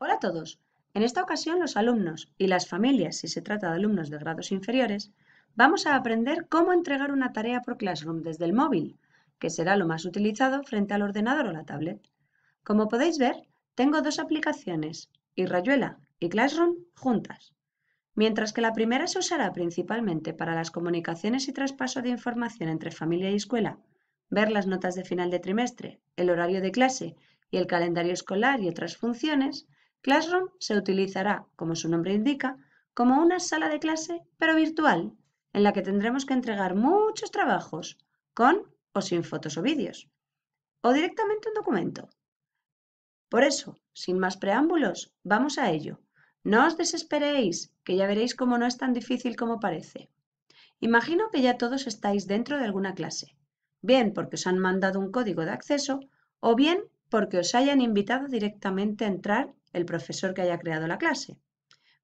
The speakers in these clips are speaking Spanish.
Hola a todos. En esta ocasión los alumnos y las familias, si se trata de alumnos de grados inferiores, vamos a aprender cómo entregar una tarea por Classroom desde el móvil, que será lo más utilizado frente al ordenador o la tablet. Como podéis ver, tengo dos aplicaciones, Irrayuela y Classroom, juntas. Mientras que la primera se usará principalmente para las comunicaciones y traspaso de información entre familia y escuela, ver las notas de final de trimestre, el horario de clase y el calendario escolar y otras funciones, Classroom se utilizará, como su nombre indica, como una sala de clase, pero virtual, en la que tendremos que entregar muchos trabajos, con o sin fotos o vídeos, o directamente un documento. Por eso, sin más preámbulos, vamos a ello. No os desesperéis, que ya veréis cómo no es tan difícil como parece. Imagino que ya todos estáis dentro de alguna clase, bien porque os han mandado un código de acceso o bien porque os hayan invitado directamente a entrar el profesor que haya creado la clase.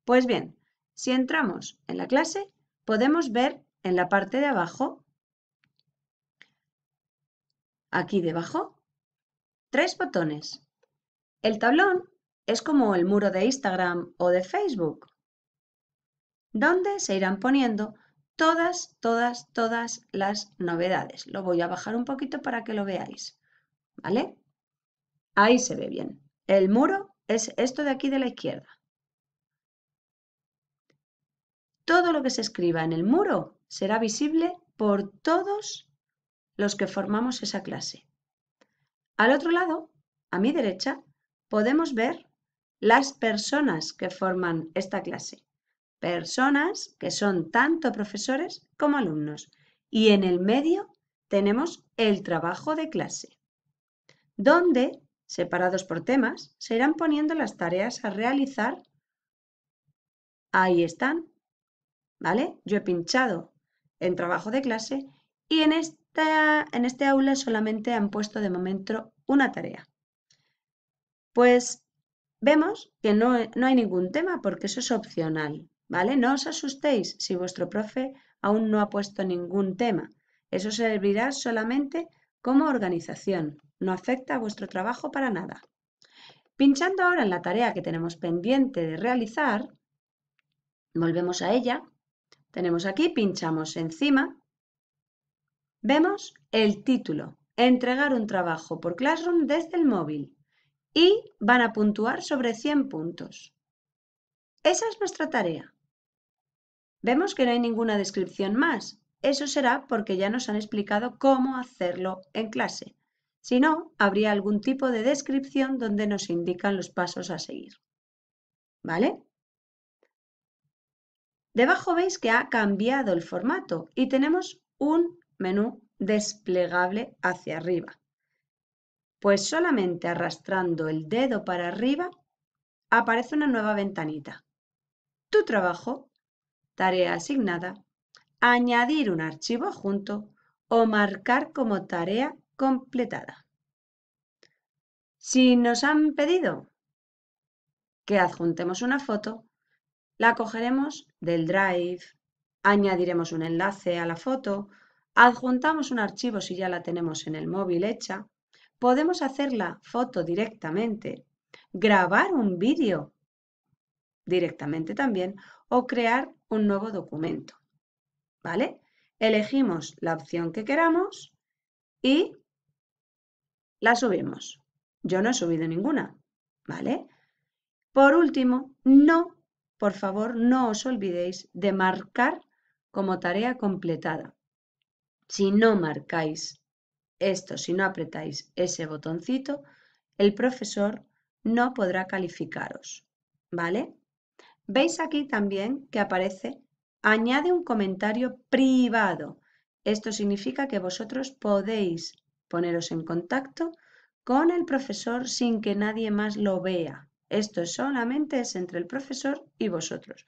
Pues bien, si entramos en la clase, podemos ver en la parte de abajo, aquí debajo, tres botones. El tablón es como el muro de Instagram o de Facebook, donde se irán poniendo todas, todas, todas las novedades. Lo voy a bajar un poquito para que lo veáis, ¿vale? Ahí se ve bien el muro es esto de aquí de la izquierda. Todo lo que se escriba en el muro será visible por todos los que formamos esa clase. Al otro lado, a mi derecha, podemos ver las personas que forman esta clase. Personas que son tanto profesores como alumnos. Y en el medio tenemos el trabajo de clase, donde separados por temas, se irán poniendo las tareas a realizar. Ahí están. ¿Vale? Yo he pinchado en trabajo de clase y en, esta, este aula solamente han puesto de momento una tarea. Pues vemos que no, no hay ningún tema porque eso es opcional. ¿Vale? No os asustéis si vuestro profe aún no ha puesto ningún tema. Eso servirá solamente como organización. No afecta a vuestro trabajo para nada. Pinchando ahora en la tarea que tenemos pendiente de realizar, volvemos a ella, tenemos aquí, pinchamos encima, vemos el título, entregar un trabajo por Classroom desde el móvil y van a puntuar sobre 100 puntos. Esa es nuestra tarea. Vemos que no hay ninguna descripción más. Eso será porque ya nos han explicado cómo hacerlo en clase. Si no, habría algún tipo de descripción donde nos indican los pasos a seguir. ¿Vale? Debajo veis que ha cambiado el formato y tenemos un menú desplegable hacia arriba. Pues solamente arrastrando el dedo para arriba aparece una nueva ventanita. Tu trabajo, tarea asignada, añadir un archivo junto o marcar como tarea completada. Si nos han pedido que adjuntemos una foto, la cogeremos del Drive, añadiremos un enlace a la foto, adjuntamos un archivo si ya la tenemos en el móvil hecha, podemos hacer la foto directamente, grabar un vídeo directamente también o crear un nuevo documento. ¿Vale? Elegimos la opción que queramos y la subimos. Yo no he subido ninguna, ¿vale? Por último, no, por favor, no os olvidéis de marcar como tarea completada. Si no marcáis esto, si no apretáis ese botoncito, el profesor no podrá calificaros, ¿vale? Veis aquí también que aparece añade un comentario privado. Esto significa que vosotros podéis poneros en contacto con el profesor sin que nadie más lo vea. Esto solamente es entre el profesor y vosotros.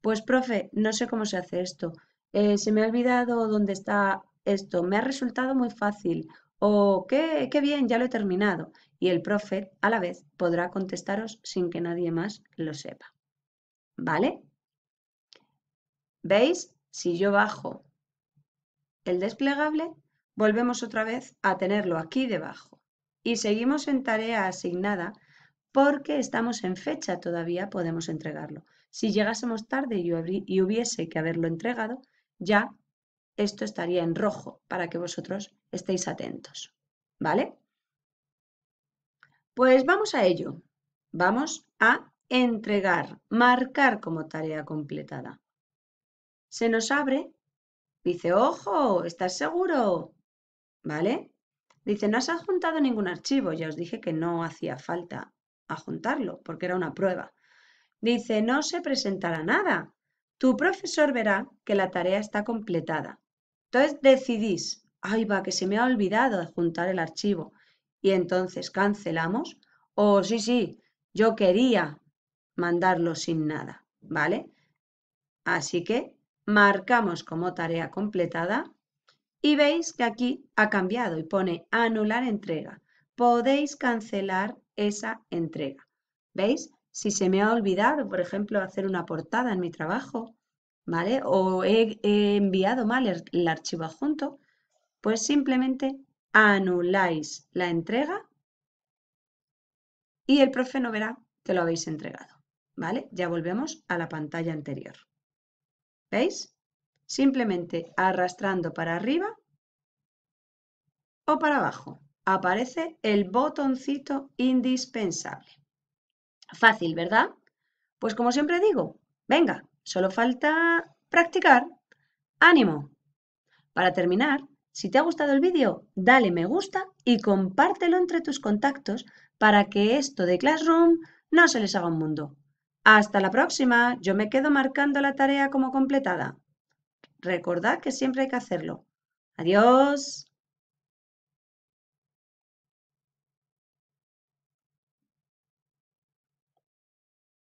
Pues, profe, no sé cómo se hace esto. Eh, se me ha olvidado dónde está esto. Me ha resultado muy fácil. O qué, qué bien, ya lo he terminado. Y el profe, a la vez, podrá contestaros sin que nadie más lo sepa. ¿Vale? ¿Veis? Si yo bajo el desplegable, Volvemos otra vez a tenerlo aquí debajo y seguimos en tarea asignada porque estamos en fecha todavía podemos entregarlo. Si llegásemos tarde y hubiese que haberlo entregado, ya esto estaría en rojo para que vosotros estéis atentos. ¿Vale? Pues vamos a ello. Vamos a entregar, marcar como tarea completada. Se nos abre, dice, ojo, ¿estás seguro? ¿Vale? Dice, no has adjuntado ningún archivo. Ya os dije que no hacía falta adjuntarlo porque era una prueba. Dice, no se presentará nada. Tu profesor verá que la tarea está completada. Entonces decidís, ay va, que se me ha olvidado adjuntar el archivo. Y entonces cancelamos. O oh, sí, sí, yo quería mandarlo sin nada. ¿Vale? Así que marcamos como tarea completada y veis que aquí ha cambiado y pone anular entrega. Podéis cancelar esa entrega. ¿Veis? Si se me ha olvidado, por ejemplo, hacer una portada en mi trabajo, ¿vale? O he, enviado mal el, el archivo adjunto, pues simplemente anuláis la entrega y el profe no verá que lo habéis entregado. ¿Vale? Ya volvemos a la pantalla anterior. ¿Veis? Simplemente arrastrando para arriba o para abajo aparece el botoncito indispensable. Fácil, ¿verdad? Pues como siempre digo, venga, solo falta practicar. ¡Ánimo! Para terminar, si te ha gustado el vídeo, dale me gusta y compártelo entre tus contactos para que esto de Classroom no se les haga un mundo. Hasta la próxima, yo me quedo marcando la tarea como completada. Recordad que siempre hay que hacerlo. Adiós.